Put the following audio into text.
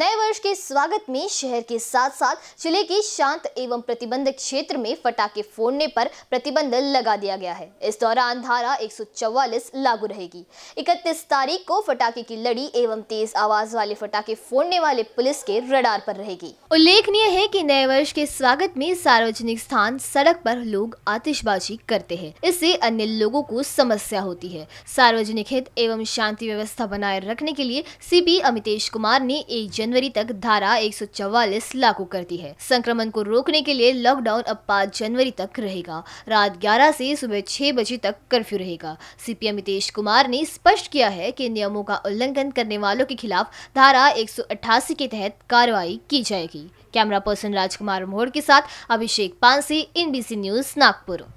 नए वर्ष के स्वागत में शहर के साथ साथ जिले के शांत एवं प्रतिबंध क्षेत्र में फटाके फोड़ने पर प्रतिबंध लगा दिया गया है इस दौरान धारा 144 लागू रहेगी 31 तारीख को फटाके की लड़ी एवं तेज आवाज वाले फटाके फोड़ने वाले पुलिस के रडार पर रहेगी उल्लेखनीय है कि नए वर्ष के स्वागत में सार्वजनिक स्थान सड़क पर लोग आतिशबाजी करते हैं इससे अन्य लोगों को समस्या होती है सार्वजनिक हित एवं शांति व्यवस्था बनाए रखने के लिए सी अमितेश कुमार ने एक जनवरी तक धारा एक लागू कर दी है संक्रमण को रोकने के लिए लॉकडाउन अब पाँच जनवरी तक रहेगा रात ग्यारह से सुबह छह बजे तक कर्फ्यू रहेगा सीपीएम नीतीश कुमार ने स्पष्ट किया है कि नियमों का उल्लंघन करने वालों के खिलाफ धारा एक के तहत कार्रवाई की जाएगी कैमरा पर्सन राजकुमार मोहड़ के साथ अभिषेक पांसी सी न्यूज नागपुर